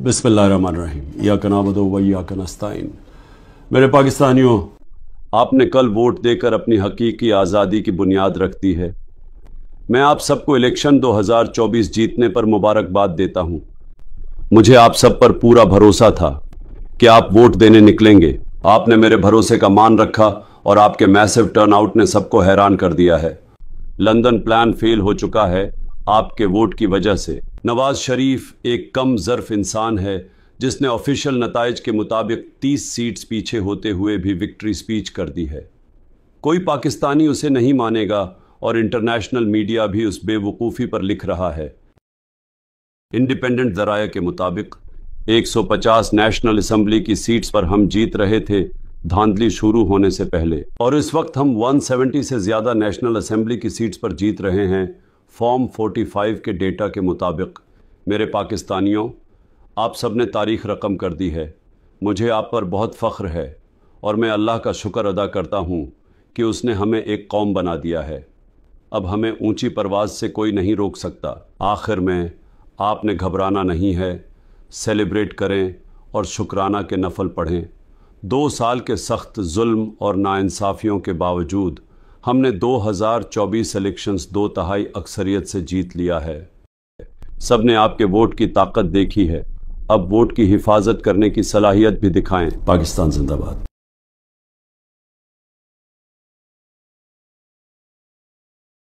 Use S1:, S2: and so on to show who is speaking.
S1: बिसमीम या कनाबदो व या कनस्ताइन मेरे पाकिस्तानियों आपने कल वोट देकर अपनी हकीकी आज़ादी की बुनियाद रख दी है मैं आप सबको इलेक्शन 2024 जीतने पर मुबारकबाद देता हूं। मुझे आप सब पर पूरा भरोसा था कि आप वोट देने निकलेंगे आपने मेरे भरोसे का मान रखा और आपके मैसिव टर्नआउट ने सबको हैरान कर दिया है लंदन प्लान फेल हो चुका है आपके वोट की वजह से नवाज़ शरीफ एक कम ज़र्फ़ इंसान है जिसने ऑफिशियल नतज के मुताबिक 30 सीट्स पीछे होते हुए भी विक्ट्री स्पीच कर दी है कोई पाकिस्तानी उसे नहीं मानेगा और इंटरनेशनल मीडिया भी उस बेवकूफ़ी पर लिख रहा है इंडिपेंडेंट ज़राए के मुताबिक 150 नेशनल असम्बली की सीट्स पर हम जीत रहे थे धांधली शुरू होने से पहले और इस वक्त हम 170 से ज़्यादा नेशनल असम्बली की सीट्स पर जीत रहे हैं फॉर्म 45 के डेटा के मुताबिक मेरे पाकिस्तानियों आप सब ने तारीख रकम कर दी है मुझे आप पर बहुत फ़ख्र है और मैं अल्लाह का शुक्र अदा करता हूँ कि उसने हमें एक कौम बना दिया है अब हमें ऊंची परवाज़ से कोई नहीं रोक सकता आखिर में आपने घबराना नहीं है सेलिब्रेट करें और शुक्राना के नफल पढ़ें दो साल के सख्त जुल्म और नाानसाफ़ियों के बावजूद हमने 2024 इलेक्शंस दो तहाई अक्सरियत से जीत लिया है सब ने आपके वोट की ताकत देखी है अब वोट की हिफाजत करने की सलाहियत भी दिखाएं पाकिस्तान जिंदाबाद